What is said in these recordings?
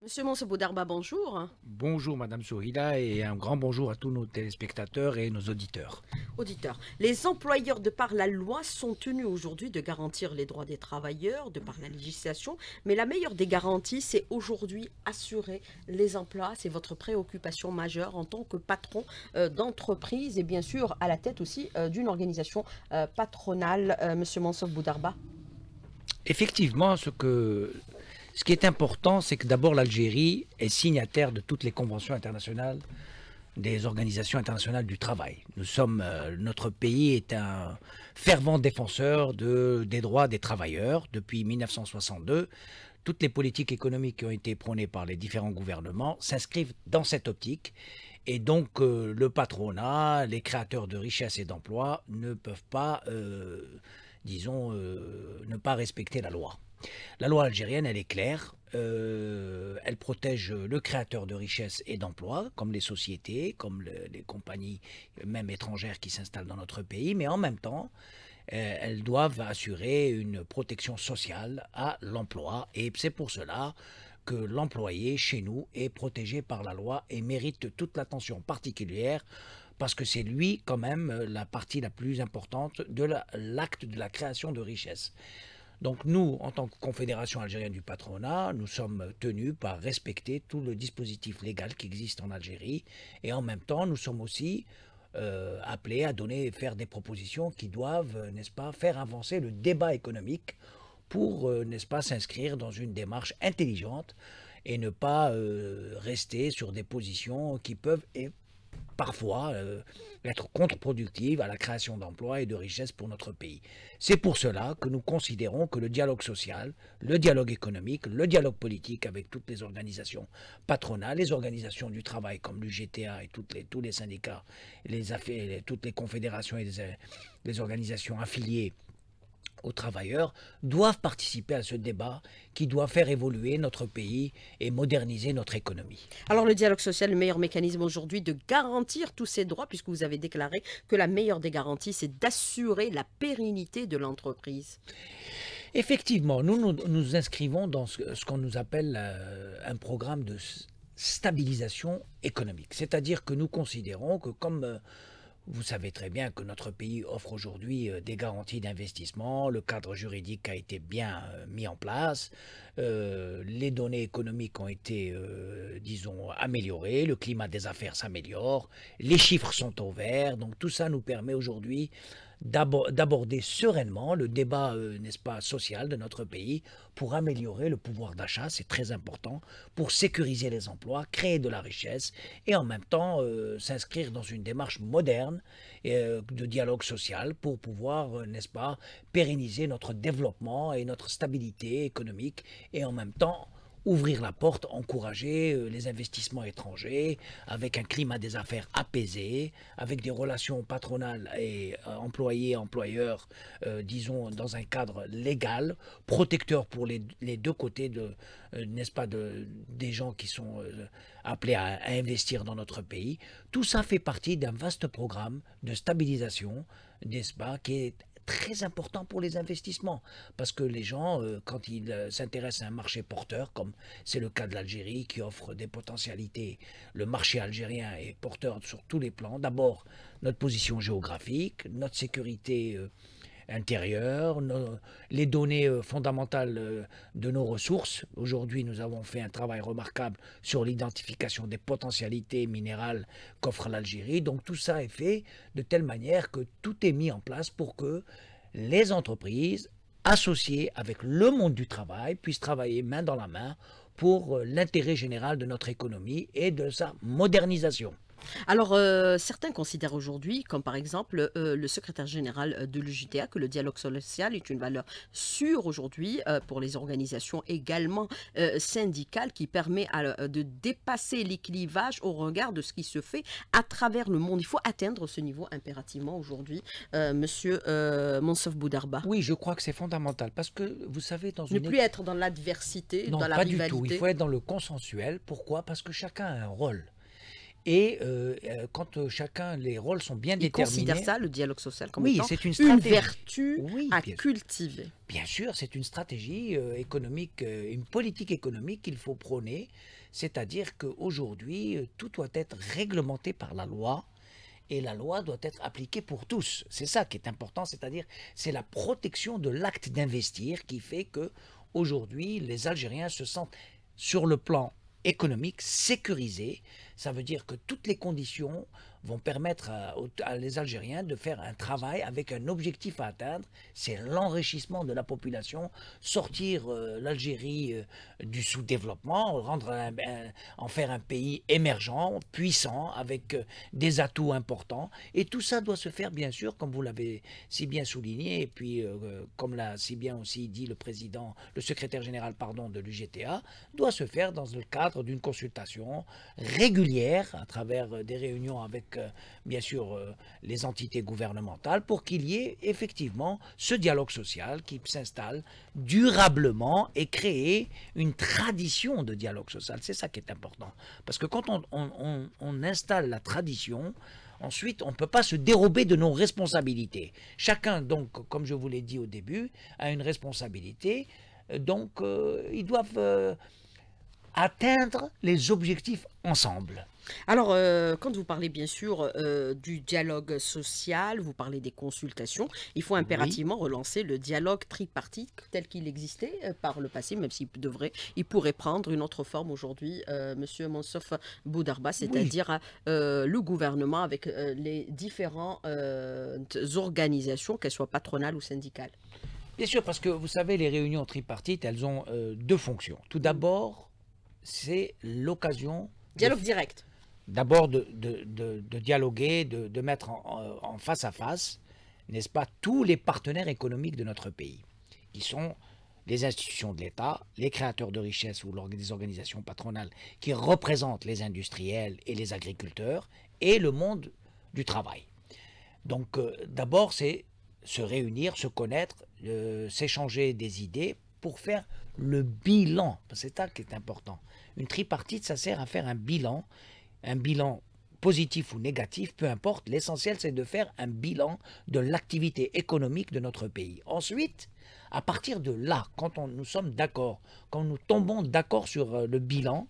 Monsieur Boudarba, bonjour. Bonjour Madame Sourida et un grand bonjour à tous nos téléspectateurs et nos auditeurs. Auditeurs, les employeurs de par la loi sont tenus aujourd'hui de garantir les droits des travailleurs de par la législation, mais la meilleure des garanties, c'est aujourd'hui assurer les emplois. C'est votre préoccupation majeure en tant que patron euh, d'entreprise et bien sûr à la tête aussi euh, d'une organisation euh, patronale, Monsieur Monsieur Boudarba. Effectivement, ce que ce qui est important, c'est que d'abord l'Algérie est signataire de toutes les conventions internationales des organisations internationales du travail. Nous sommes, euh, notre pays est un fervent défenseur des droits des travailleurs depuis 1962. Toutes les politiques économiques qui ont été prônées par les différents gouvernements s'inscrivent dans cette optique. Et donc euh, le patronat, les créateurs de richesses et d'emplois ne peuvent pas, euh, disons, ne pas respecter la loi. La loi algérienne, elle est claire. Euh, elle protège le créateur de richesses et d'emplois, comme les sociétés, comme les compagnies, même étrangères, qui s'installent dans notre pays, mais en même temps, euh, elles doivent assurer une protection sociale à l'emploi. Et c'est pour cela que l'employé chez nous est protégé par la loi et mérite toute l'attention particulière parce que c'est lui quand même la partie la plus importante de l'acte de la création de richesses. Donc nous, en tant que Confédération algérienne du patronat, nous sommes tenus par respecter tout le dispositif légal qui existe en Algérie et en même temps, nous sommes aussi euh, appelés à donner, et faire des propositions qui doivent, euh, n'est-ce pas, faire avancer le débat économique pour, euh, n'est-ce pas, s'inscrire dans une démarche intelligente et ne pas rester sur des positions qui peuvent parfois euh, être contre-productive à la création d'emplois et de richesses pour notre pays. C'est pour cela que nous considérons que le dialogue social, le dialogue économique, le dialogue politique avec toutes les organisations patronales, les organisations du travail comme l'UGTA et toutes les, tous les syndicats, les, toutes les confédérations et les organisations affiliées aux travailleurs doivent participer à ce débat qui doit faire évoluer notre pays et moderniser notre économie. Alors le dialogue social, le meilleur mécanisme aujourd'hui de garantir tous ces droits, puisque vous avez déclaré que la meilleure des garanties, c'est d'assurer la pérennité de l'entreprise. Effectivement, nous, nous inscrivons dans ce, qu'on nous appelle euh, un programme de stabilisation économique. C'est-à-dire que nous considérons que comme... Euh, vous savez très bien que notre pays offre aujourd'hui euh, des garanties d'investissement, le cadre juridique a été bien euh, mis en place, euh, les données économiques ont été, disons, améliorées, le climat des affaires s'améliore, les chiffres sont au vert, donc tout ça nous permet aujourd'hui d'aborder sereinement le débat, euh, n'est-ce pas, social de notre pays pour améliorer le pouvoir d'achat, c'est très important, pour sécuriser les emplois, créer de la richesse et en même temps euh, s'inscrire dans une démarche moderne euh, de dialogue social pour pouvoir, n'est-ce pas, pérenniser notre développement et notre stabilité économique et en même temps ouvrir la porte, encourager euh, les investissements étrangers, avec un climat des affaires apaisé, avec des relations patronales et euh, employés-employeurs, euh, disons, dans un cadre légal, protecteur pour les, deux côtés, de, n'est-ce pas, de, des gens qui sont appelés à, à investir dans notre pays. Tout ça fait partie d'un vaste programme de stabilisation, n'est-ce pas, qui est très important pour les investissements. Parce que les gens, euh, quand ils euh, s'intéressent à un marché porteur, comme c'est le cas de l'Algérie, qui offre des potentialités, le marché algérien est porteur sur tous les plans. D'abord, notre position géographique, notre sécurité. Euh, intérieure, les données euh, fondamentales euh, de nos ressources. Aujourd'hui, nous avons fait un travail remarquable sur l'identification des potentialités minérales qu'offre l'Algérie. Donc tout ça est fait de telle manière que tout est mis en place pour que les entreprises associées avec le monde du travail puissent travailler main dans la main pour euh, l'intérêt général de notre économie et de sa modernisation. Alors, euh, certains considèrent aujourd'hui, comme par exemple euh, le secrétaire général euh, de l'UJTA, que le dialogue social est une valeur sûre aujourd'hui pour les organisations également syndicales qui permet de dépasser les clivages au regard de ce qui se fait à travers le monde. Il faut atteindre ce niveau impérativement aujourd'hui, monsieur Monsof Boudarba. Oui, je crois que c'est fondamental parce que vous savez, dans une. Ne plus être dans l'adversité, dans la rivalité. Non, pas du tout. Il faut être dans le consensuel. Pourquoi Parce que chacun a un rôle. Et euh, euh, quand euh, chacun, les rôles sont bien Ils déterminés. considère ça, le dialogue social, comme oui, une, vertu à cultiver. Bien sûr, c'est une stratégie économique, une politique économique qu'il faut prôner. C'est-à-dire qu'aujourd'hui, tout doit être réglementé par la loi et la loi doit être appliquée pour tous. C'est ça qui est important, c'est-à-dire c'est la protection de l'acte d'investir qui fait que aujourd'hui les Algériens se sentent sur le plan économique sécurisés ça veut dire que toutes les conditions vont permettre à, les Algériens de faire un travail avec un objectif à atteindre, c'est l'enrichissement de la population, sortir euh, l'Algérie euh, du sous-développement, rendre en faire un pays émergent, puissant, avec euh, des atouts importants. Et tout ça doit se faire, bien sûr, comme vous l'avez si bien souligné, et puis comme l'a si bien aussi dit le président, le secrétaire général, pardon, de l'UGTA, doit se faire dans le cadre d'une consultation régulière à travers euh, des réunions avec, euh, bien sûr, euh, les entités gouvernementales pour qu'il y ait effectivement ce dialogue social qui s'installe durablement et créer une tradition de dialogue social. C'est ça qui est important. Parce que quand on, installe la tradition, Ensuite, on ne peut pas se dérober de nos responsabilités. Chacun, donc, comme je vous l'ai dit au début, a une responsabilité. Donc, ils doivent atteindre les objectifs ensemble. Alors, euh, quand vous parlez bien sûr euh, du dialogue social, vous parlez des consultations, il faut impérativement relancer le dialogue tripartite tel qu'il existait euh, par le passé, même s'il devrait, il pourrait prendre une autre forme aujourd'hui, Monsieur Monsof Boudarba, c'est-à-dire le gouvernement avec les différentes organisations, qu'elles soient patronales ou syndicales. Bien sûr, parce que vous savez, les réunions tripartites, elles ont deux fonctions. Tout mm. d'abord, c'est l'occasion... Dialogue direct. D'abord de, dialoguer, de, mettre en, face à face, n'est-ce pas, tous les partenaires économiques de notre pays, qui sont les institutions de l'État, les créateurs de richesses ou les organisations patronales qui représentent les industriels et les agriculteurs, et le monde du travail. Donc euh, d'abord, c'est se réunir, se connaître, euh, s'échanger des idées pour faire le bilan. C'est ça qui est important. Une tripartite, ça sert à faire un bilan, un bilan positif ou négatif, peu importe, l'essentiel c'est de faire un bilan de l'activité économique de notre pays. Ensuite, à partir de là, quand on, nous sommes d'accord, quand nous tombons d'accord sur euh, le bilan,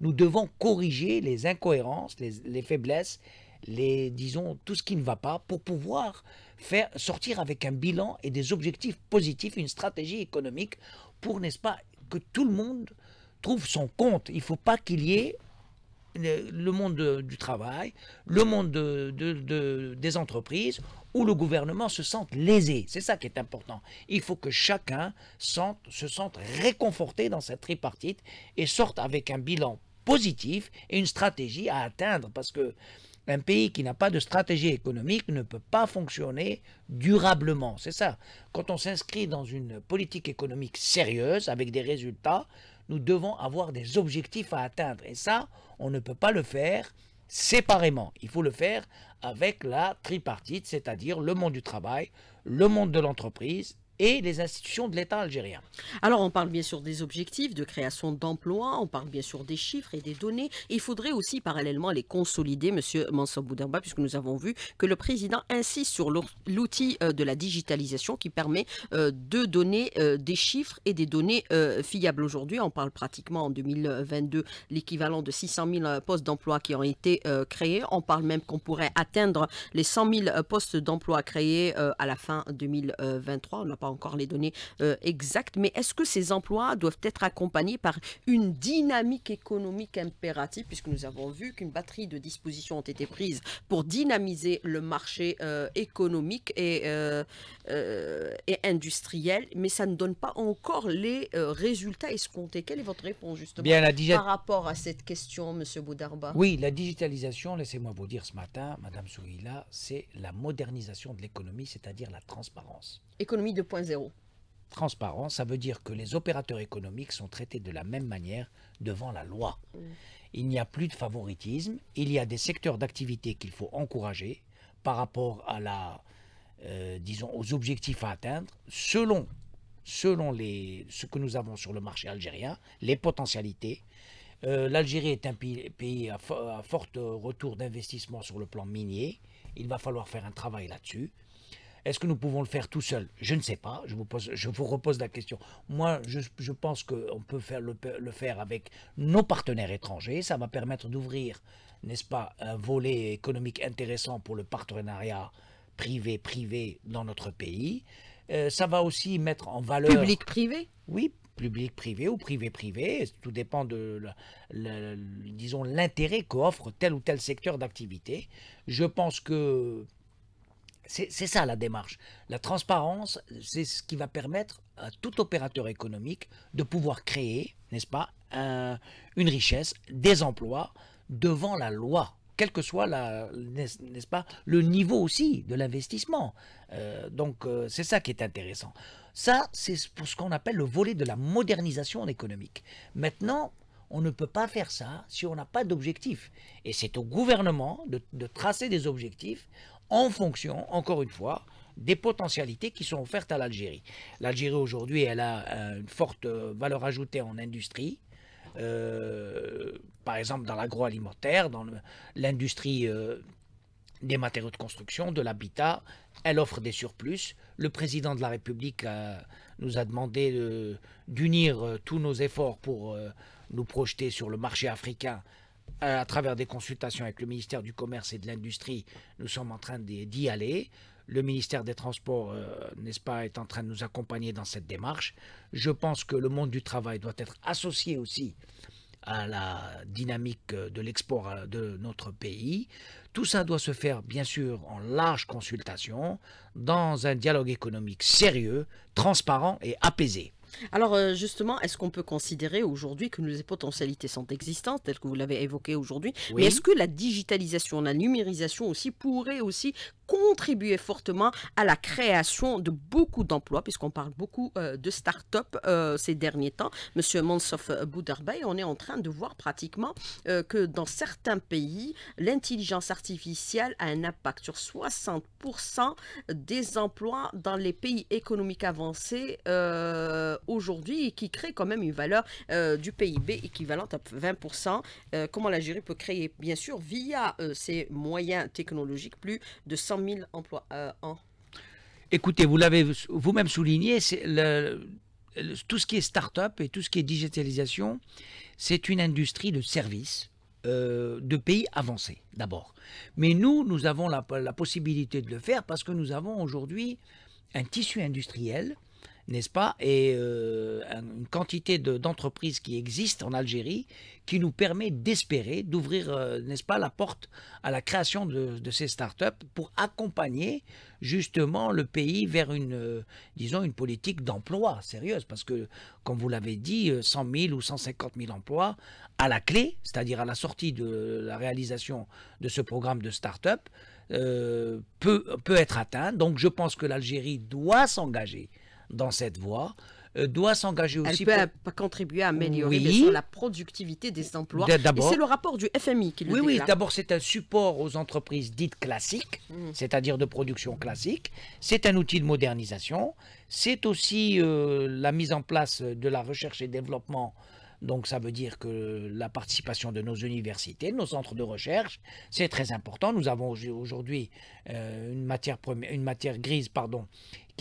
nous devons corriger les incohérences, les, faiblesses, les, disons, tout ce qui ne va pas pour pouvoir faire sortir avec un bilan et des objectifs positifs, une stratégie économique pour, n'est-ce pas, que tout le monde trouve son compte. Il ne faut pas qu'il y ait le monde du travail, le monde de, des entreprises, où le gouvernement se sente lésé. C'est ça qui est important. Il faut que chacun se sente réconforté dans cette tripartite et sorte avec un bilan positif et une stratégie à atteindre, parce que un pays qui n'a pas de stratégie économique ne peut pas fonctionner durablement. C'est ça. Quand on s'inscrit dans une politique économique sérieuse, avec des résultats, nous devons avoir des objectifs à atteindre. Et ça, on ne peut pas le faire séparément. Il faut le faire avec la tripartite, c'est-à-dire le monde du travail, le monde de l'entreprise et les institutions de l'État algérien. Alors on parle bien sûr des objectifs de création d'emplois, on parle bien sûr des chiffres et des données. il faudrait aussi parallèlement les consolider, M. Mansour Boudamba, puisque nous avons vu que le président insiste sur l'outil euh, de la digitalisation qui permet euh, de donner euh, des chiffres et des données fiables. Aujourd'hui, on parle pratiquement en 2022 l'équivalent de 600 000 postes d'emploi qui ont été créés. On parle même qu'on pourrait atteindre les 100 000 postes d'emploi créés à la fin 2023. On n'a encore les données euh, exactes, mais est-ce que ces emplois doivent être accompagnés par une dynamique économique impérative, puisque nous avons vu qu'une batterie de dispositions ont été prises pour dynamiser le marché euh, économique et, euh, et, industriel, mais ça ne donne pas encore les résultats escomptés. Quelle est votre réponse justement Bien, par rapport à cette question, Monsieur Boudarba Oui, la digitalisation, laissez-moi vous dire ce matin, Madame Souhila, c'est la modernisation de l'économie, c'est-à-dire la transparence économie 2.0. Transparent, ça veut dire que les opérateurs économiques sont traités de la même manière devant la loi. Mm. Il n'y a plus de favoritisme, il y a des secteurs d'activité qu'il faut encourager par rapport à la, euh, disons, aux objectifs à atteindre, selon, selon les, ce que nous avons sur le marché algérien, les potentialités. Euh, L'Algérie est un pays à, fort retour d'investissement sur le plan minier. Il va falloir faire un travail là-dessus. Est-ce que nous pouvons le faire tout seul Je ne sais pas, je vous, pose, je vous repose la question. Moi, je, je pense qu'on peut faire le, faire avec nos partenaires étrangers. Ça va permettre d'ouvrir, n'est-ce pas, un volet économique intéressant pour le partenariat privé-privé dans notre pays. Euh, ça va aussi mettre en valeur... Public-privé Oui, public-privé ou privé-privé, tout dépend de, disons, l'intérêt qu'offre tel ou tel secteur d'activité. Je pense que c'est ça la démarche. La transparence, c'est ce qui va permettre à tout opérateur économique de pouvoir créer, n'est-ce pas, une richesse, des emplois devant la loi, quel que soit le niveau aussi de l'investissement. Euh, donc euh, c'est ça qui est intéressant. Ça, c'est pour ce qu'on appelle le volet de la modernisation économique. Maintenant, on ne peut pas faire ça si on n'a pas d'objectif. Et c'est au gouvernement de, tracer des objectifs en fonction, encore une fois, des potentialités qui sont offertes à l'Algérie. L'Algérie aujourd'hui, elle a euh, une forte euh, valeur ajoutée en industrie, euh, par exemple dans l'agroalimentaire, dans l'industrie des matériaux de construction, de l'habitat. Elle offre des surplus. Le président de la République nous a demandé d'unir tous nos efforts pour nous projeter sur le marché africain euh, à travers des consultations avec le ministère du Commerce et de l'Industrie, nous sommes en train d'y aller. Le ministère des Transports, euh, n'est-ce pas, est en train de nous accompagner dans cette démarche. Je pense que le monde du travail doit être associé aussi à la dynamique euh, de l'export de notre pays. Tout ça doit se faire, bien sûr, en large consultation, dans un dialogue économique sérieux, transparent et apaisé. Alors euh, justement, est-ce qu'on peut considérer aujourd'hui que nos potentialités sont existantes, telles que vous l'avez évoqué aujourd'hui, mais est-ce que la digitalisation, la numérisation aussi pourrait aussi contribuer fortement à la création de beaucoup d'emplois, puisqu'on parle beaucoup euh, de start-up euh, ces derniers temps. Monsieur Mansof euh, Boudarbay, on est en train de voir pratiquement que dans certains pays, l'intelligence artificielle a un impact sur 60% des emplois dans les pays économiques avancés aujourd'hui, et qui crée quand même une valeur du PIB équivalente à 20%. comment l'Algérie peut créer, bien sûr, via ces moyens technologiques, plus de 100 1000 emplois euh, Écoutez, vous l'avez vous-même souligné, c'est tout ce qui est start-up et tout ce qui est digitalisation, c'est une industrie de services euh, de pays avancés, d'abord. Mais nous, nous avons la, la, possibilité de le faire parce que nous avons aujourd'hui un tissu industriel n'est-ce pas Et euh, une quantité d'entreprises qui existent en Algérie qui nous permet d'espérer, d'ouvrir, euh, n'est-ce pas, la porte à la création de, de ces startups pour accompagner justement le pays vers une, euh, disons, une politique d'emploi sérieuse. Parce que, comme vous l'avez dit, 100 000 ou 150 000 emplois à la clé, c'est-à-dire à la sortie de la réalisation de ce programme de start-up, peut, peut être atteint. Donc je pense que l'Algérie doit s'engager dans cette voie euh, doit s'engager aussi. Elle peut contribuer à améliorer la productivité des emplois. C'est le rapport du FMI qui le Oui, oui, d'abord c'est un support aux entreprises dites classiques, mm. c'est-à-dire de production classique. C'est un outil de modernisation. C'est aussi euh, la mise en place de la recherche et développement donc ça veut dire que la participation de nos universités, de nos centres de recherche, c'est très important. Nous avons aujourd'hui euh, une matière, une matière grise pardon,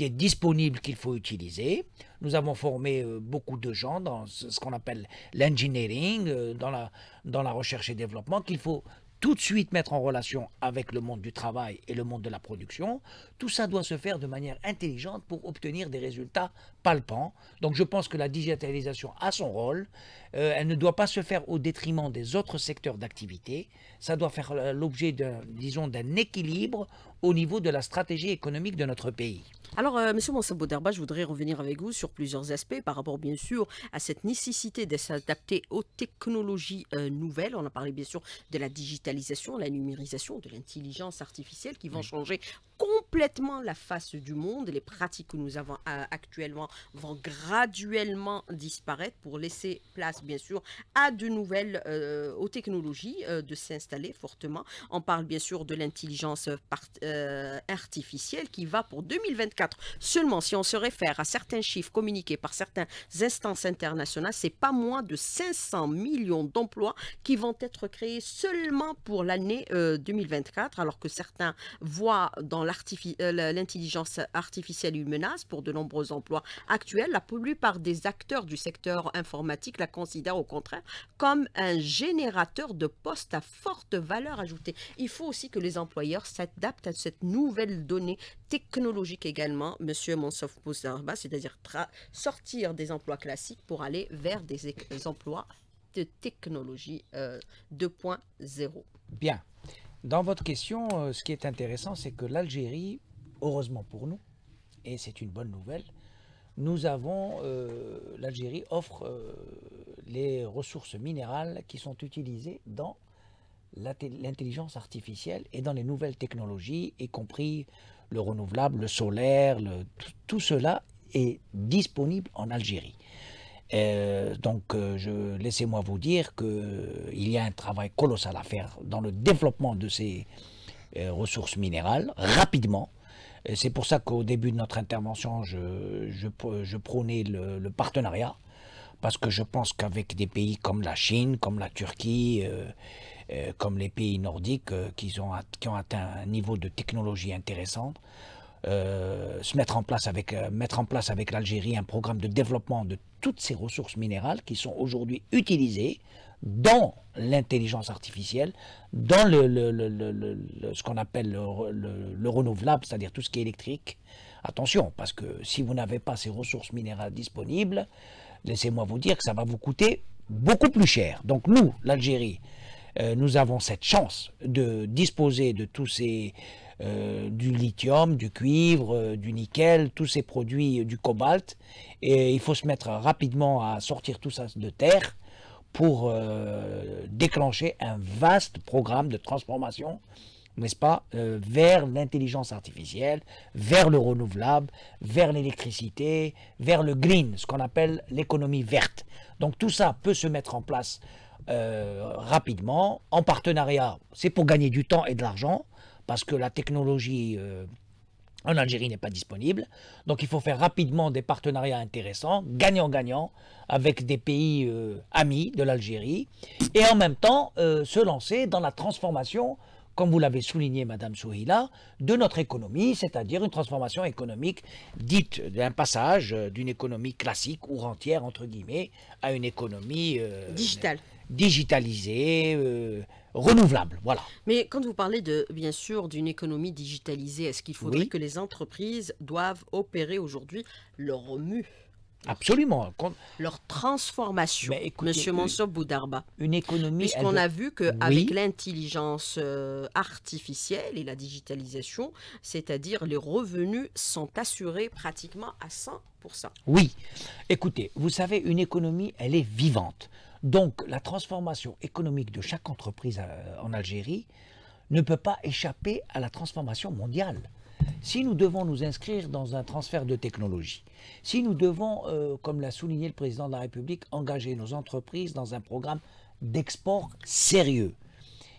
est disponible qu'il faut utiliser. Nous avons formé euh, beaucoup de gens dans ce qu'on appelle l'engineering, euh, dans la, dans la recherche et développement, qu'il faut tout de suite mettre en relation avec le monde du travail et le monde de la production. Tout ça doit se faire de manière intelligente pour obtenir des résultats palpants. Donc je pense que la digitalisation a son rôle. Euh, elle ne doit pas se faire au détriment des autres secteurs d'activité. Ça doit faire l'objet d'un, disons, d'un équilibre au niveau de la stratégie économique de notre pays. Alors, euh, monsieur Monsieur je voudrais revenir avec vous sur plusieurs aspects par rapport, bien sûr, à cette nécessité de s'adapter aux technologies euh, nouvelles. On a parlé, bien sûr, de la digitalisation, la numérisation, de l'intelligence artificielle qui vont changer complètement la face du monde. Les pratiques que nous avons euh, actuellement vont graduellement disparaître pour laisser place, bien sûr, à de nouvelles euh, technologies euh, de s'installer fortement. On parle bien sûr de l'intelligence artificielle qui va pour 2024. Seulement, si on se réfère à certains chiffres communiqués par certaines instances internationales, c'est pas moins de 500 millions d'emplois qui vont être créés seulement pour l'année 2024, alors que certains voient dans euh, l'intelligence artificielle artificielle une menace pour de nombreux emplois actuels, la plupart des acteurs du secteur informatique la considèrent au contraire comme un générateur de postes à forte valeur ajoutée. Il faut aussi que les employeurs s'adaptent à cette nouvelle donnée technologique également, Monsieur Monsof bas c'est-à-dire sortir des emplois classiques pour aller vers des, emplois de technologie 2.0. Euh, Bien. Dans votre question, euh, ce qui est intéressant, c'est que l'Algérie, heureusement pour nous, et c'est une bonne nouvelle, nous avons, euh, l'Algérie offre euh, les ressources minérales qui sont utilisées dans l'intelligence artificielle et dans les nouvelles technologies, y compris le renouvelable, le solaire, tout cela est disponible en Algérie et euh, donc, euh, je, laissez-moi vous dire qu'il euh, y a un travail colossal à faire dans le développement de ces ressources minérales, rapidement. C'est pour ça qu'au début de notre intervention, je, prônais le, partenariat, parce que je pense qu'avec des pays comme la Chine, comme la Turquie, comme les pays nordiques qui ont atteint un niveau de technologie intéressant, euh, se mettre en place avec, euh, avec l'Algérie un programme de développement de toutes ces ressources minérales qui sont aujourd'hui utilisées dans l'intelligence artificielle, dans le, ce qu'on appelle le, renouvelable, c'est-à-dire tout ce qui est électrique. Attention, parce que si vous n'avez pas ces ressources minérales disponibles, laissez-moi vous dire que ça va vous coûter beaucoup plus cher. Donc nous, l'Algérie, euh, nous avons cette chance de disposer de tous ces euh, du lithium, du cuivre, euh, du nickel, tous ces produits, euh, du cobalt. Et il faut se mettre rapidement à sortir tout ça de terre pour déclencher un vaste programme de transformation n'est-ce pas, vers l'intelligence artificielle, vers le renouvelable, vers l'électricité, vers le green, ce qu'on appelle l'économie verte. Donc tout ça peut se mettre en place rapidement, en partenariat, c'est pour gagner du temps et de l'argent, parce que la technologie euh, en Algérie n'est pas disponible. Donc il faut faire rapidement des partenariats intéressants, gagnant-gagnant, avec des pays euh, amis de l'Algérie, et en même temps euh, se lancer dans la transformation, comme vous l'avez souligné, Madame Souhila, de notre économie, c'est-à-dire une transformation économique dite d'un passage d'une économie classique ou rentière, entre guillemets, à une économie... Digitale digitalisée, renouvelable. Voilà. Mais quand vous parlez de, bien sûr d'une économie digitalisée, est-ce qu'il faudrait que les entreprises doivent opérer aujourd'hui leur remue Absolument. Leur transformation, Monsieur euh, Boudarba. Une économie. Puisqu'on a vu qu'avec avec l'intelligence euh, artificielle et la digitalisation, c'est-à-dire les revenus sont assurés pratiquement à 100%. Oui. Écoutez, vous savez, une économie, elle est vivante. Donc la transformation économique de chaque entreprise euh, en Algérie ne peut pas échapper à la transformation mondiale. Si nous devons nous inscrire dans un transfert de technologie, si nous devons, euh, comme l'a souligné le président de la République, engager nos entreprises dans un programme d'export sérieux,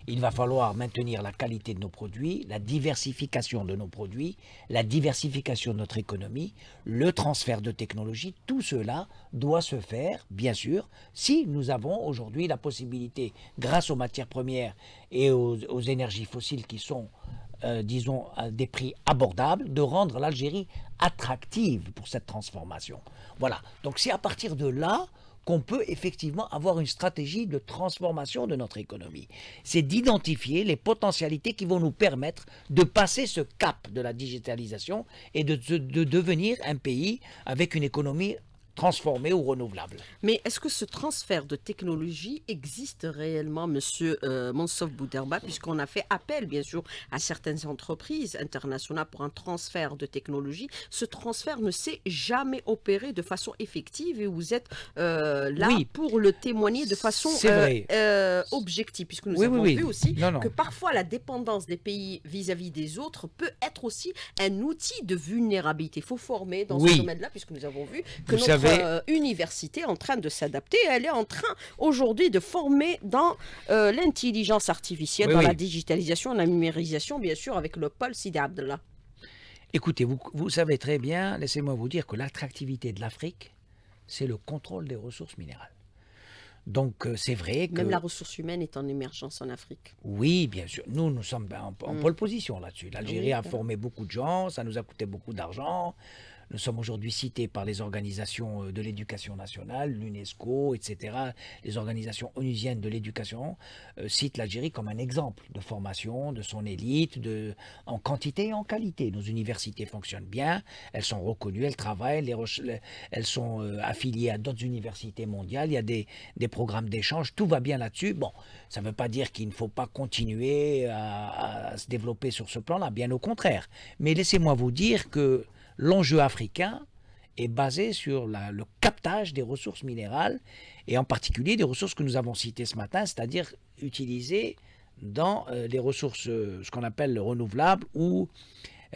il va falloir maintenir la qualité de nos produits, la diversification de nos produits, la diversification de notre économie, le transfert de technologie, tout cela doit se faire, bien sûr, si nous avons aujourd'hui la possibilité, grâce aux matières premières et aux, énergies fossiles qui sont, euh, disons, à des prix abordables, de rendre l'Algérie attractive pour cette transformation. Voilà, donc c'est à partir de là on peut effectivement avoir une stratégie de transformation de notre économie. C'est d'identifier les potentialités qui vont nous permettre de passer ce cap de la digitalisation et de, de devenir un pays avec une économie transformé au renouvelable. Mais est-ce que ce transfert de technologie existe réellement, Monsieur euh, Bouderba, puisqu'on a fait appel, bien sûr, à certaines entreprises internationales pour un transfert de technologie Ce transfert ne s'est jamais opéré de façon effective et vous êtes euh, là pour le témoigner de façon euh, euh, objective, puisque nous avons vu aussi que parfois la dépendance des pays vis-à-vis des autres peut être aussi un outil de vulnérabilité. Il faut former dans ce domaine-là, puisque nous avons vu que notre euh, université en train de s'adapter. Elle est en train aujourd'hui de former dans euh, l'intelligence artificielle, dans la digitalisation, la numérisation, bien sûr, avec le pôle Sidi Abdallah. Écoutez, vous, vous savez très bien, laissez-moi vous dire que l'attractivité de l'Afrique, c'est le contrôle des ressources minérales. Donc euh, c'est vrai que... Même la ressource humaine est en émergence en Afrique. Oui, bien sûr. Nous, nous sommes ben, en, en mm. position là-dessus. L'Algérie a formé beaucoup de gens, ça nous a coûté beaucoup d'argent. Nous sommes aujourd'hui cités par les organisations euh, de l'éducation nationale, l'UNESCO, etc. Les organisations onusiennes de l'éducation euh, citent l'Algérie comme un exemple de formation de son élite, de, en quantité et en qualité. Nos universités fonctionnent bien, elles sont reconnues, elles travaillent, elles sont euh, affiliées à d'autres universités mondiales, il y a des, programmes d'échange, tout va bien là-dessus. Bon, ça ne veut pas dire qu'il ne faut pas continuer à, à se développer sur ce plan-là, bien au contraire. Mais laissez-moi vous dire que l'enjeu africain est basé sur le captage des ressources minérales, et en particulier des ressources que nous avons citées ce matin, c'est-à-dire utilisées dans euh, les ressources, euh, ce qu'on appelle le renouvelable ou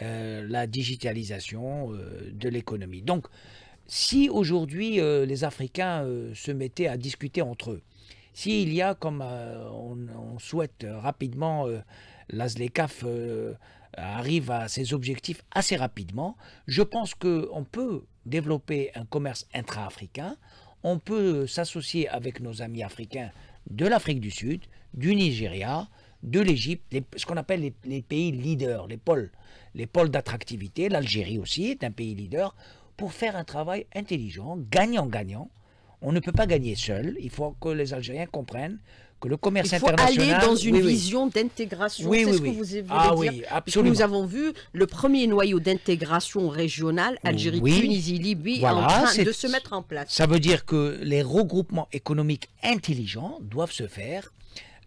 euh, la digitalisation de l'économie. Donc, si aujourd'hui les Africains se mettaient à discuter entre eux, s'il y a, comme on, souhaite rapidement, l'ASLECAF arrive à ses objectifs assez rapidement. Je pense qu'on peut développer un commerce intra-africain, on peut s'associer avec nos amis africains de l'Afrique du Sud, du Nigeria, de l'Égypte, ce qu'on appelle les, pays leaders, les pôles, les pôles d'attractivité. L'Algérie aussi est un pays leader pour faire un travail intelligent, gagnant-gagnant. On ne peut pas gagner seul. Il faut que les Algériens comprennent le commerce Il faut international... aller dans une vision d'intégration, oui, c'est ce que vous voulez ah, dire. Nous avons vu le premier noyau d'intégration régionale, Algérie, Tunisie, Libye, en train de se mettre en place. Ça veut dire que les regroupements économiques intelligents doivent se faire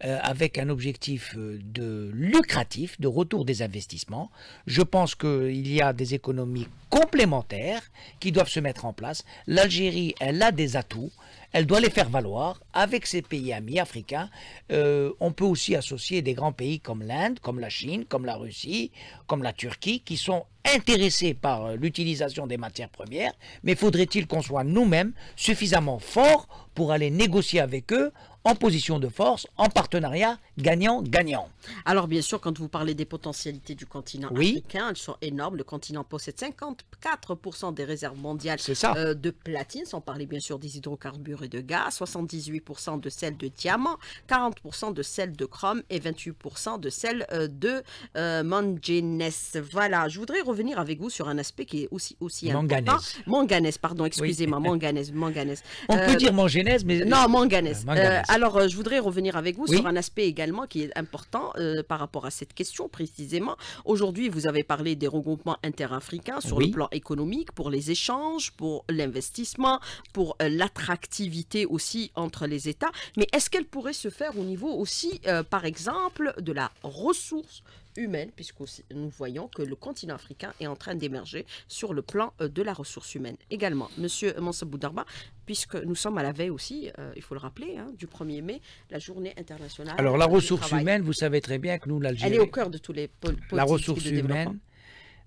euh, avec un objectif euh, de lucratif, de retour des investissements. Je pense qu'il y a des économies complémentaires qui doivent se mettre en place. L'Algérie, elle a des atouts elle doit les faire valoir avec ses pays amis africains. Euh, on peut aussi associer des grands pays comme l'Inde, comme la Chine, comme la Russie, comme la Turquie, qui sont intéressés par euh, l'utilisation des matières premières, mais faudrait-il qu'on soit nous-mêmes suffisamment forts pour aller négocier avec eux en position de force, en partenariat gagnant-gagnant. Alors bien sûr, quand vous parlez des potentialités du continent oui. africain, elles sont énormes. Le continent possède 54% des réserves mondiales ça. Euh, de platine, sans parler bien sûr des hydrocarbures et de gaz, 78% de celles de diamant, 40% de celles de chrome et 28% de celles euh, de euh, manganèse. Voilà, je voudrais revenir avec vous sur un aspect qui est aussi, aussi manganèse. important. Manganèse, pardon, excusez-moi, manganès manganèse, manganèse. On peut euh, dire manganèse, mais... Non, manganèse. manganèse. Alors, euh, je voudrais revenir avec vous sur un aspect également qui est important euh, par rapport à cette question précisément. Aujourd'hui, vous avez parlé des regroupements interafricains sur le plan économique, pour les échanges, pour l'investissement, pour euh, l'attractivité aussi entre les États. Mais est-ce qu'elle pourrait se faire au niveau aussi, par exemple, de la ressource humaine, puisque nous voyons que le continent africain est en train d'émerger sur le plan euh, de la ressource humaine. Également, Monsieur Mansabou Darba, puisque nous sommes à la veille aussi, euh, il faut le rappeler, hein, du 1er mai, la journée internationale. Alors la ressource humaine, vous savez très bien que nous, l'Algérie... Elle est au cœur de tous les politiques La ressource humaine,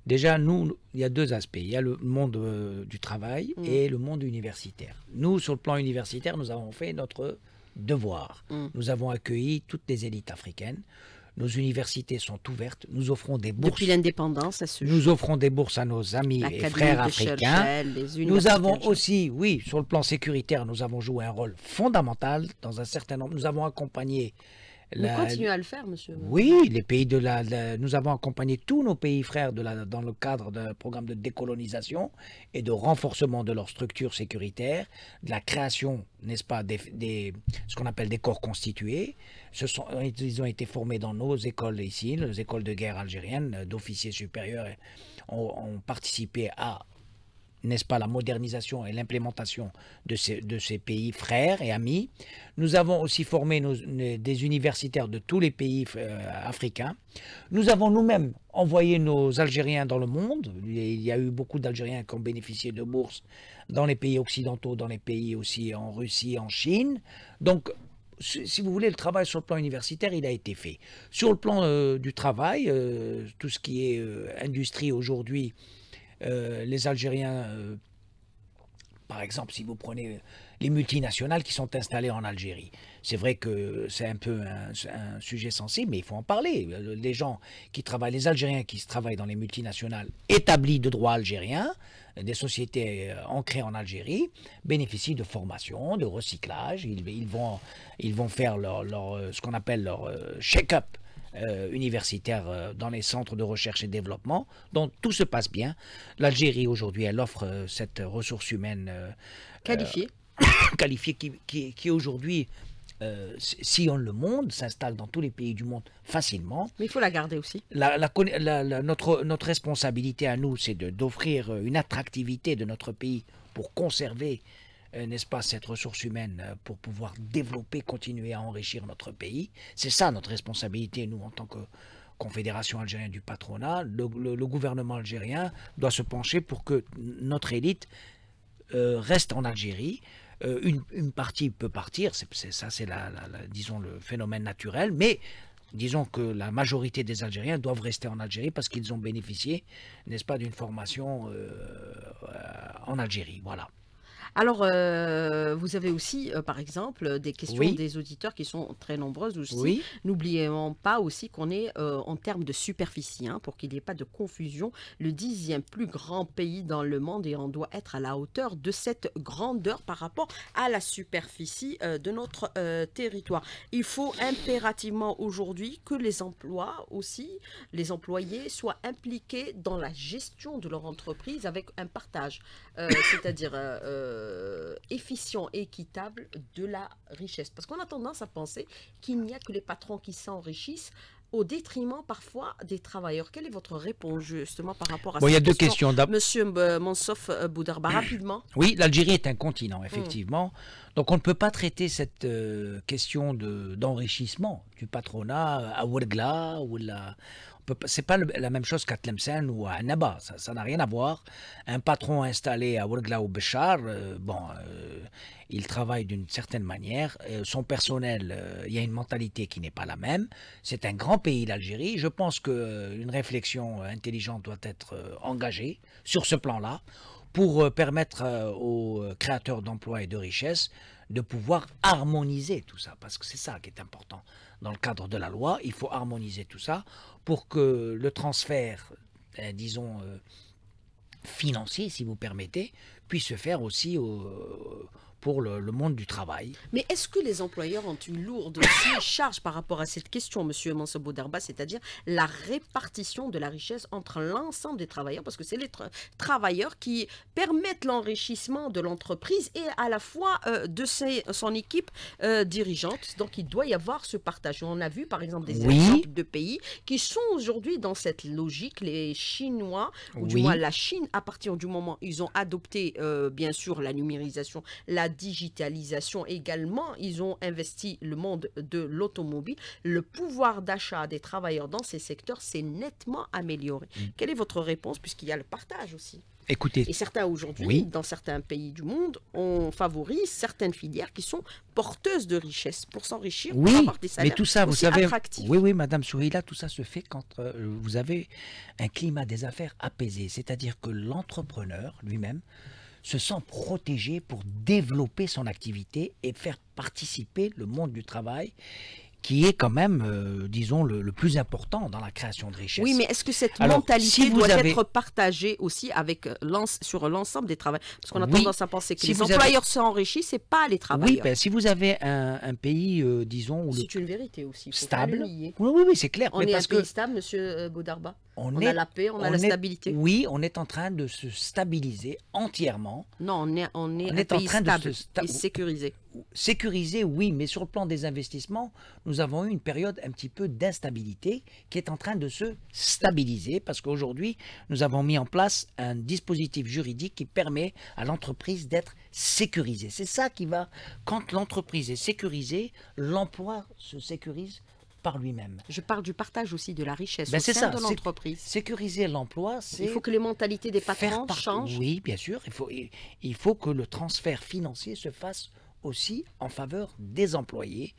déjà, nous, il y a deux aspects. Il y a le monde euh, du travail mm. et le monde universitaire. Nous, sur le plan universitaire, nous avons fait notre devoir. Mm. Nous avons accueilli toutes les élites africaines. Nos universités sont ouvertes. Nous offrons des bourses. Depuis l'indépendance, à Nous offrons des bourses à nos amis et frères africains. nous avons aussi, oui, sur le plan sécuritaire, nous avons joué un rôle fondamental dans un certain nombre. Nous avons accompagné la... continuons à le faire, monsieur. Oui, les pays de la, Nous avons accompagné tous nos pays frères dans le cadre d'un programme de décolonisation et de renforcement de leurs structures sécuritaires, de la création, n'est-ce pas, des, ce qu'on appelle des corps constitués. Ce sont, ils ont été formés dans nos écoles ici, nos écoles de guerre algériennes, d'officiers supérieurs ont participé à n'est-ce pas, la modernisation et l'implémentation de ces, de ces pays frères et amis. Nous avons aussi formé des universitaires de tous les pays euh, africains. Nous avons nous-mêmes envoyé nos Algériens dans le monde. Il y a eu beaucoup d'Algériens qui ont bénéficié de bourses dans les pays occidentaux, dans les pays aussi en Russie, en Chine. Donc, si vous voulez, le travail sur le plan universitaire, il a été fait. Sur le plan euh, du travail, euh, tout ce qui est industrie aujourd'hui, euh, les Algériens, euh, par exemple, si vous prenez euh, les multinationales qui sont installées en Algérie. C'est vrai que c'est un peu un, sujet sensible, mais il faut en parler. Les gens qui travaillent, les Algériens qui travaillent dans les multinationales établies de droit algérien, des sociétés ancrées en Algérie, bénéficient de formation, de recyclage. Ils, vont, ils vont faire ce qu'on appelle leur « up euh, universitaires euh, dans les centres de recherche et développement. dont tout se passe bien. L'Algérie aujourd'hui, elle offre euh, cette ressource humaine qualifiée. qui, qui, aujourd'hui si sillonne le monde, s'installe dans tous les pays du monde facilement. Mais il faut la garder aussi. notre, notre responsabilité à nous, c'est d'offrir une attractivité de notre pays pour conserver euh, n'est-ce pas, cette ressource humaine euh, pour pouvoir développer, continuer à enrichir notre pays. C'est ça notre responsabilité, nous, en tant que Confédération algérienne du patronat. Le, gouvernement algérien doit se pencher pour que notre élite euh, reste en Algérie. une, partie peut partir, c'est, ça c'est la, disons le phénomène naturel, mais disons que la majorité des Algériens doivent rester en Algérie parce qu'ils ont bénéficié, n'est-ce pas, d'une formation en Algérie. Voilà. Alors, euh, vous avez aussi, euh, par exemple, euh, des questions des auditeurs qui sont très nombreuses aussi. Oui. N'oublions pas aussi qu'on est en termes de superficie, hein, pour qu'il n'y ait pas de confusion, le dixième plus grand pays dans le monde et on doit être à la hauteur de cette grandeur par rapport à la superficie de notre territoire. Il faut impérativement aujourd'hui que les emplois aussi, les employés soient impliqués dans la gestion de leur entreprise avec un partage, c'est-à-dire euh, efficient et équitable de la richesse. Parce qu'on a tendance à penser qu'il n'y a que les patrons qui s'enrichissent au détriment parfois des travailleurs. Quelle est votre réponse justement par rapport à bon, Il y a deux questions. Monsieur euh, Monsof euh, Boudarba, rapidement. Oui, l'Algérie est un continent, effectivement. Donc on ne peut pas traiter cette question d'enrichissement du patronat à Ouergla ou la c'est pas la même chose qu'à Tlemcen ou à Annaba, ça n'a rien à voir. Un patron installé à Ourgla ou Béchar, euh, bon, euh, il travaille d'une certaine manière. Euh, son personnel, il y a une mentalité qui n'est pas la même. C'est un grand pays, l'Algérie. Je pense qu'une réflexion intelligente doit être engagée sur ce plan-là pour permettre aux créateurs d'emplois et de richesses de pouvoir harmoniser tout ça, parce que c'est ça qui est important dans le cadre de la loi. Il faut harmoniser tout ça pour que le transfert, euh, disons, euh, financier, si vous permettez, puisse se faire aussi au, pour le, monde du travail. Mais est-ce que les employeurs ont une lourde charge par rapport à cette question, Monsieur Mansobo Bauderba, c'est-à-dire la répartition de la richesse entre l'ensemble des travailleurs, parce que c'est les travailleurs qui permettent l'enrichissement de l'entreprise et à la fois euh, de son équipe euh, dirigeante. Donc il doit y avoir ce partage. On a vu par exemple des exemples de pays qui sont aujourd'hui dans cette logique, les Chinois, ou du moins la Chine, à partir du moment où ils ont adopté euh, bien sûr la numérisation, la digitalisation également, ils ont investi le monde de l'automobile. Le pouvoir d'achat des travailleurs dans ces secteurs s'est nettement amélioré. Mm. Quelle est votre réponse, puisqu'il y a le partage aussi Écoutez, et certains aujourd'hui, dans certains pays du monde, on favorise certaines filières qui sont porteuses de richesses pour s'enrichir. Oui, pour des mais tout ça, vous savez, oui, oui, Madame Sourila, tout ça se fait quand euh, vous avez un climat des affaires apaisé, c'est-à-dire que l'entrepreneur lui-même se sent protégé pour développer son activité et faire participer le monde du travail qui est quand même, euh, disons, le, plus important dans la création de richesse. Oui, mais est-ce que cette mentalité doit être partagée aussi avec euh, sur l'ensemble des travailleurs Parce qu'on a tendance à penser que si les employeurs s'enrichissent et pas les travailleurs. Oui, ben, si vous avez un, pays, euh, disons... C'est le... une vérité aussi. Stable. Oui, oui, c'est clair. On est parce un pays stable, Monsieur Godarba on, a la paix, on, a la stabilité. Oui, on est en train de se stabiliser entièrement. Non, on est, on est, en train stable de se et sécurisé. Sécurisé, oui, mais sur le plan des investissements, nous avons eu une période un petit peu d'instabilité qui est en train de se stabiliser parce qu'aujourd'hui, nous avons mis en place un dispositif juridique qui permet à l'entreprise d'être sécurisée. C'est ça qui va, quand l'entreprise est sécurisée, l'emploi se sécurise par lui-même. Je parle du partage aussi de la richesse ben, au sein de l'entreprise. Sécuriser l'emploi, c'est... Il faut que les mentalités des patrons changent. Oui, bien sûr. Il faut, que le transfert financier se fasse aussi en faveur des employés.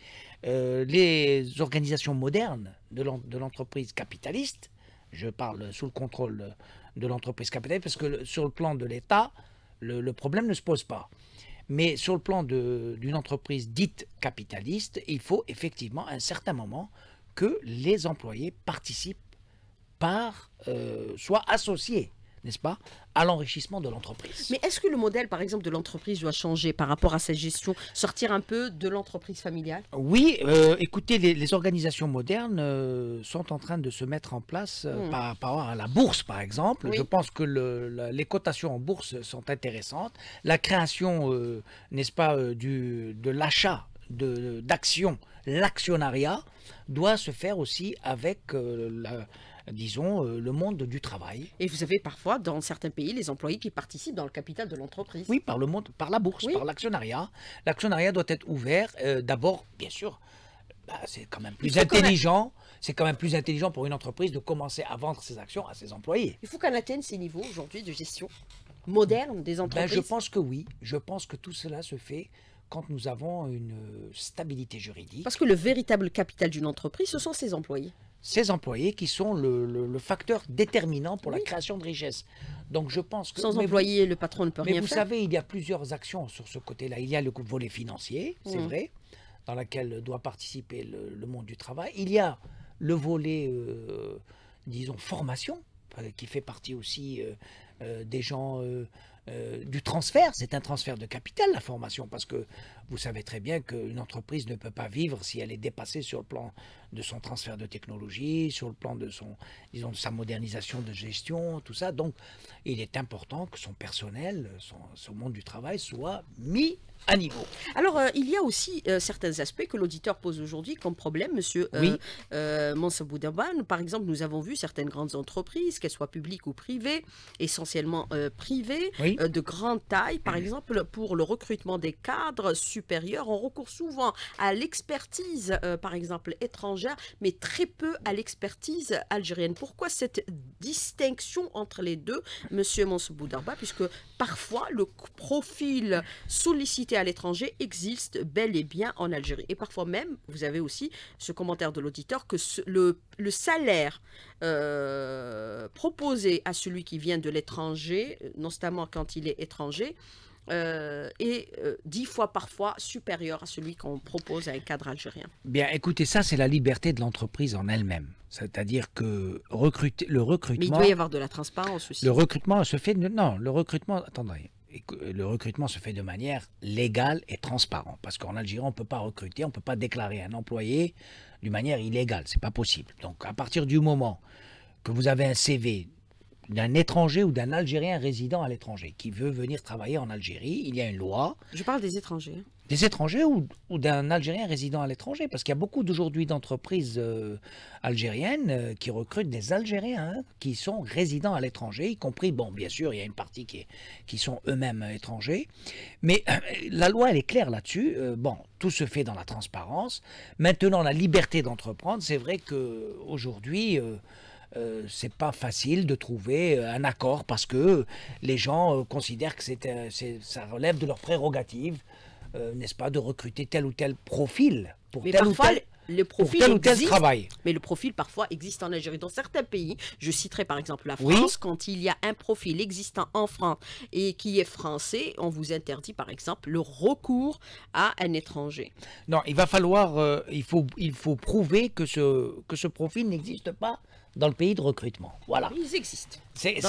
Euh, les organisations modernes de l'entreprise capitaliste, je parle sous le contrôle de l'entreprise capitaliste, parce que sur le plan de l'État, le problème ne se pose pas. Mais sur le plan d'une entreprise dite capitaliste, il faut effectivement à un certain moment que les employés participent par, euh, soient associés n'est-ce pas, à l'enrichissement de l'entreprise. Mais est-ce que le modèle, par exemple, de l'entreprise doit changer par rapport à sa gestion, sortir un peu de l'entreprise familiale Oui, euh, écoutez, les, organisations modernes euh, sont en train de se mettre en place euh, hmm. par rapport à la bourse, par exemple. Je pense que les cotations en bourse sont intéressantes. La création, n'est-ce pas, du, de l'achat d'actions, l'actionnariat, doit se faire aussi avec la disons, euh, le monde du travail. Et vous avez parfois, dans certains pays, les employés qui participent dans le capital de l'entreprise. Oui, par, le monde, par la bourse, par l'actionnariat. L'actionnariat doit être ouvert, euh, d'abord, bien sûr, bah, c'est quand même plus intelligent. c'est quand même plus intelligent pour une entreprise de commencer à vendre ses actions à ses employés. Il faut qu'elle atteigne ces niveaux aujourd'hui de gestion moderne des ben, entreprises. je pense que oui. Je pense que tout cela se fait quand nous avons une euh, stabilité juridique. Parce que le véritable capital d'une entreprise, ce sont ses employés ces employés qui sont le, facteur déterminant pour la création de richesse. Donc je pense que... Sans employés, le patron ne peut rien faire. vous savez, il y a plusieurs actions sur ce côté-là. Il y a le volet financier, c'est vrai, dans lequel doit participer le, monde du travail. Il y a le volet, euh, disons, formation, euh, qui fait partie aussi euh, des gens... du transfert, c'est un transfert de capital la formation, parce que vous savez très bien qu'une entreprise ne peut pas vivre si elle est dépassée sur le plan de son transfert de technologie, sur le plan de, son, disons, de sa modernisation de gestion, tout ça. Donc, il est important que son personnel, son, monde du travail soit mis à niveau. Alors, euh, il y a aussi euh, certains aspects que l'auditeur pose aujourd'hui comme problème, monsieur euh, euh Par exemple, nous avons vu certaines grandes entreprises, qu'elles soient publiques ou privées, essentiellement privées, de grande taille. Par exemple, pour le recrutement des cadres supérieurs, on recourt souvent à l'expertise, par exemple, étrangère mais très peu à l'expertise algérienne. Pourquoi cette distinction entre les deux, Monsieur Monsouboudarba? puisque parfois le profil sollicité à l'étranger existe bel et bien en Algérie. Et parfois même, vous avez aussi ce commentaire de l'auditeur, que le, salaire euh, proposé à celui qui vient de l'étranger, euh, notamment quand il est étranger, euh, et euh, dix fois parfois supérieur à celui qu'on propose à un cadre algérien. Bien, écoutez, ça c'est la liberté de l'entreprise en elle-même. C'est-à-dire que recruter, le recrutement. Mais il doit y avoir de la transparence aussi. Le recrutement se fait. Non, le recrutement. Attendez. Le recrutement se fait de manière légale et transparente. Parce qu'en Algérie, on ne peut pas recruter, on ne peut pas déclarer un employé d'une manière illégale. C'est pas possible. Donc, à partir du moment que vous avez un CV d'un étranger ou d'un Algérien résident à l'étranger qui veut venir travailler en Algérie, il y a une loi. Je parle des étrangers. Des étrangers ou, d'un Algérien résident à l'étranger, parce qu'il y a beaucoup d'aujourd'hui d'entreprises euh, algériennes euh, qui recrutent des Algériens hein, qui sont résidents à l'étranger, y compris, bon, bien sûr, il y a une partie qui, sont eux-mêmes euh, étrangers, mais la loi, elle est claire là-dessus. bon, tout se fait dans la transparence. Maintenant, la liberté d'entreprendre, c'est vrai qu'aujourd'hui... aujourd'hui ce euh, c'est pas facile de trouver euh, un accord parce que les gens euh, considèrent que c'est, ça relève de leur prérogative, n'est-ce pas, de recruter tel ou tel profil pour tel ou tel travail. Mais le profil parfois existe en Algérie. Dans certains pays, je citerai par exemple la France, quand il y a un profil existant en France et qui est français, on vous interdit par exemple le recours à un étranger. Non, il va falloir, il, faut, il faut prouver que ce, que ce profil n'existe pas dans le pays de recrutement. Voilà. Ils existent. C'est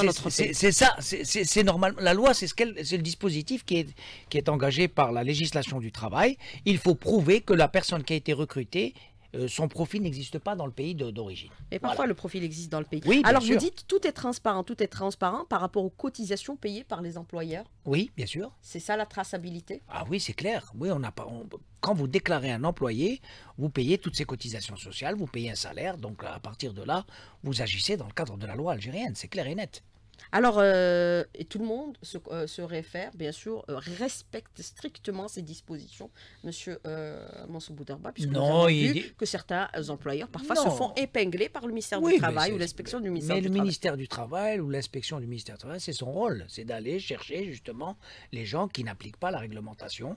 ça, c'est normal. La loi, c'est ce le dispositif qui est, qui est engagé par la législation du travail. Il faut prouver que la personne qui a été recrutée euh, son profil n'existe pas dans le pays d'origine. Mais parfois le profil existe dans le pays. Oui, Alors vous dites tout est transparent, tout est transparent par rapport aux cotisations payées par les employeurs. Oui, bien sûr. C'est ça la traçabilité. Ah oui, c'est clair. Oui, on n'a pas. quand vous déclarez un employé, vous payez toutes ses cotisations sociales, vous payez un salaire. Donc à partir de là, vous agissez dans le cadre de la loi algérienne. C'est clair et net. Alors, euh, et tout le monde se, euh, réfère, bien sûr, euh, respecte strictement ces dispositions, Monsieur Mansouboudarba, puisque nous vu dit... que certains employeurs parfois se font épingler par le ministère du Travail ou l'inspection du ministère travail. mais le ministère du Travail ou l'inspection du ministère du Travail, c'est son rôle, c'est d'aller chercher justement les gens qui n'appliquent pas la réglementation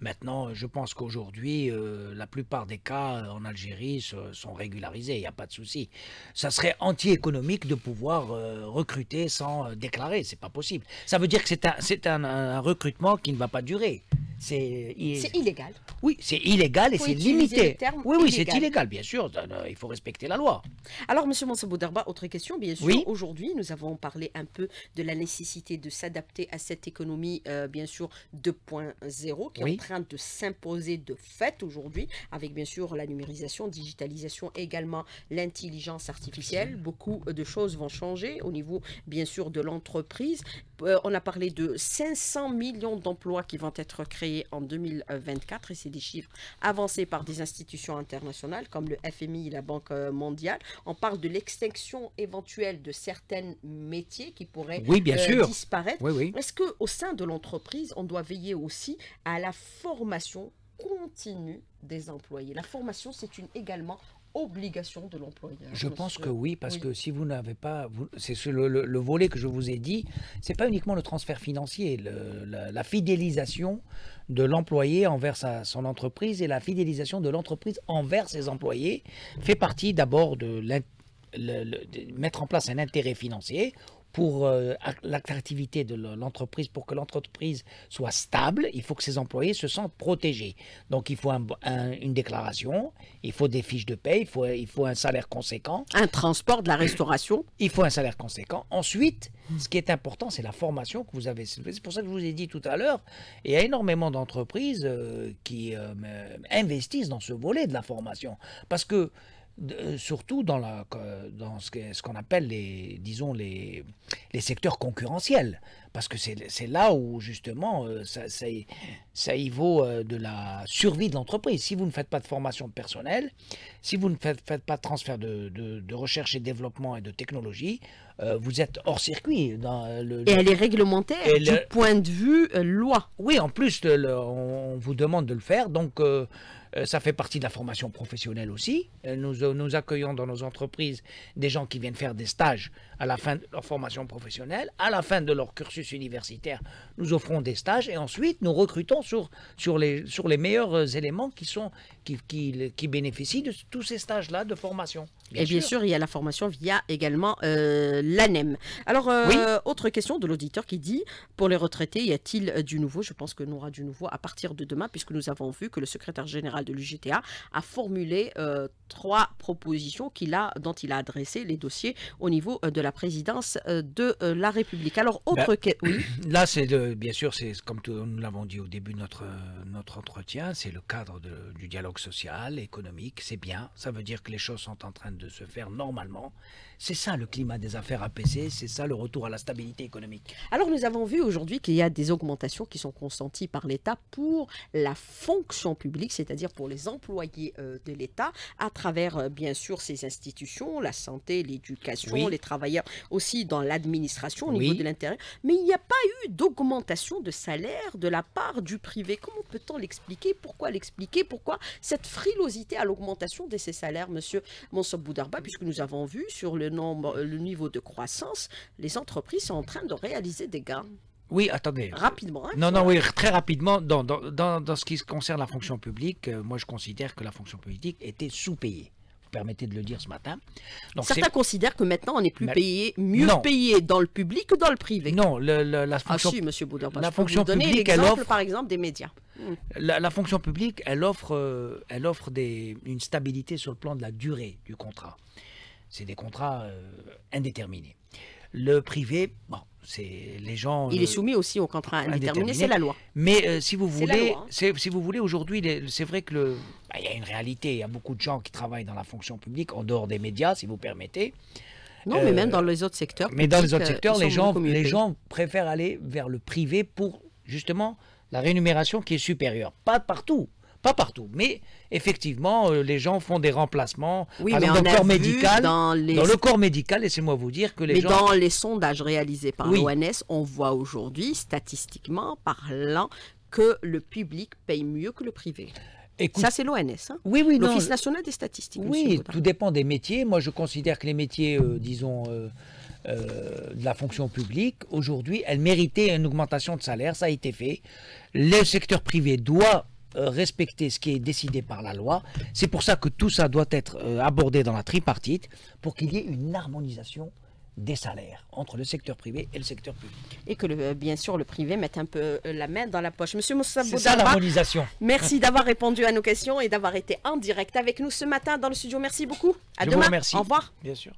Maintenant, je pense qu'aujourd'hui, euh, la plupart des cas euh, en Algérie sont régularisés, il n'y a pas de souci. Ça serait anti-économique de pouvoir euh, recruter sans déclarer, c'est pas possible. Ça veut dire que c'est un, un, recrutement qui ne va pas durer. C'est illégal. Oui, c'est illégal et c'est limité. Oui, oui, c'est illégal, bien sûr. Il faut respecter la loi. Alors, M. Mansabouderba, autre question, bien sûr. Aujourd'hui, nous avons parlé un peu de la nécessité de s'adapter à cette économie, bien sûr, 2.0, qui oui de s'imposer de fait aujourd'hui, avec bien sûr la numérisation, digitalisation, également l'intelligence artificielle. Beaucoup de choses vont changer au niveau, bien sûr, de l'entreprise. Euh, on a parlé de 500 millions d'emplois qui vont être créés en 2024, et c'est des chiffres avancés par des institutions internationales comme le FMI et la Banque mondiale. On parle de l'extinction éventuelle de certains métiers qui pourraient oui, bien euh, sûr. disparaître. Est-ce qu'au sein de l'entreprise, on doit veiller aussi à la formation continue des employés. La formation, c'est une également obligation de l'employeur. Je pense que oui, parce que si vous n'avez pas, c'est le, volet que je vous ai dit, c'est pas uniquement le transfert financier, la, fidélisation de l'employé envers sa, son entreprise et la fidélisation de l'entreprise envers ses employés fait partie d'abord de, de mettre en place un intérêt financier pour euh, l'attractivité de l'entreprise, pour que l'entreprise soit stable, il faut que ses employés se sentent protégés. Donc il faut une déclaration, il faut des fiches de paie, il faut, il faut un salaire conséquent. Un transport, de la restauration. Il faut un salaire conséquent. Ensuite, ce qui est important, c'est la formation que vous avez. C'est pour ça que je vous ai dit tout à l'heure, il y a énormément d'entreprises euh, qui euh, investissent dans ce volet de la formation. Parce que euh, surtout dans, la, dans ce, ce qu'on appelle les, disons les, les secteurs concurrentiels, parce que c'est, là où justement euh, ça, ça, y vaut euh, de la survie de l'entreprise. Si vous ne faites pas de formation de personnel, si vous ne faites, pas de transfert de, de, recherche et développement et de technologie, vous êtes hors circuit. Dans le, et elle est réglementaire du le... point de vue loi. Oui, en plus, on, vous demande de le faire, donc... Euh, ça fait partie de la formation professionnelle aussi. Euh, nous, euh, nous accueillons dans nos entreprises des gens qui viennent faire des stages à la fin de leur formation professionnelle. À la fin de leur cursus universitaire, nous offrons des stages et ensuite nous recrutons sur, sur, les, sur les meilleurs éléments qui, sont, qui, bénéficient de tous ces stages-là de formation. et bien sûr. il y a la formation via également l'ANEM. Alors, autre question de l'auditeur qui dit, pour les retraités, y a-t-il du nouveau Je pense que nous aura du nouveau à partir de demain, puisque nous avons vu que le secrétaire général de l'UGTA a formulé euh, trois propositions qu'il a, dont il a adressé les dossiers au niveau euh, de la présidence euh, de la République. Alors, bah, autre... question. oui. là c'est bien sûr, c'est comme nous l'avons dit au début de notre, notre entretien, c'est le cadre du dialogue social, économique, c'est bien, ça veut dire que les choses sont en train de se faire normalement. C'est ça le climat des affaires apaisées, c'est ça le retour à la stabilité économique. Alors, nous avons vu aujourd'hui qu'il y a des augmentations qui sont consenties par l'État pour la fonction publique, c'est-à-dire pour les employés euh, de l'État, à travers euh, bien sûr ces institutions, la santé, l'éducation, les travailleurs aussi dans l'administration au niveau de l'intérieur. Mais il n'y a pas eu d'augmentation de salaire de la part du privé. Comment peut-on l'expliquer Pourquoi l'expliquer Pourquoi cette frilosité à l'augmentation de ces salaires, Monsieur Monsoboudarba, Boudarba, puisque nous avons vu sur le, nombre, le niveau de croissance, les entreprises sont en train de réaliser des gains. Oui, attendez. Rapidement. Hein, non, non, oui, très rapidement. Dans, dans, dans, ce qui concerne la fonction publique, euh, moi je considère que la fonction politique était sous-payée. Vous permettez de le dire ce matin. Certains considèrent que maintenant on est plus payé, mieux payé dans le public que dans le privé. Non, la fonction. Hmm. la fonction publique, elle offre, par exemple, des médias. La, fonction publique, elle offre, elle offre une stabilité sur le plan de la durée du contrat. C'est des contrats euh, indéterminés. Le privé, bon, c'est les gens. Il est soumis aussi au contrat indéterminé, c'est la loi. Mais euh, si, vous voulez, hein. si vous voulez, aujourd'hui, c'est vrai que le, bah, y a une réalité. Il y a beaucoup de gens qui travaillent dans la fonction publique en dehors des médias, si vous permettez. Non, mais même euh, dans les autres secteurs. Mais dans les autres euh, secteurs, les gens, les gens préfèrent aller vers le privé pour justement la rémunération qui est supérieure. Pas partout. Pas partout, mais effectivement, euh, les gens font des remplacements dans, le corps médical, dans, le corps médical. laissez-moi vous dire que les mais dans les sondages réalisés par l'ONS, on voit aujourd'hui, statistiquement parlant, que le public paye mieux que le privé. ça, c'est l'ONS. Hein oui, oui, L'Office national des statistiques. Oui, tout dépend des métiers. Moi, je considère que les métiers, euh, disons, euh, de la fonction publique, aujourd'hui, elles méritaient une augmentation de salaire. Ça a été fait. Le secteur privé doit euh, respecter ce qui est décidé par la loi. C'est pour ça que tout ça doit être euh, abordé dans la tripartite pour qu'il y ait une harmonisation des salaires entre le secteur privé et le secteur public. Et que euh, bien sûr le privé mette un peu la main dans la poche. Monsieur Moussa ça l'harmonisation. Merci d'avoir répondu à nos questions et d'avoir été en direct avec nous ce matin dans le studio. Merci beaucoup. À demain. Au revoir. Bien sûr.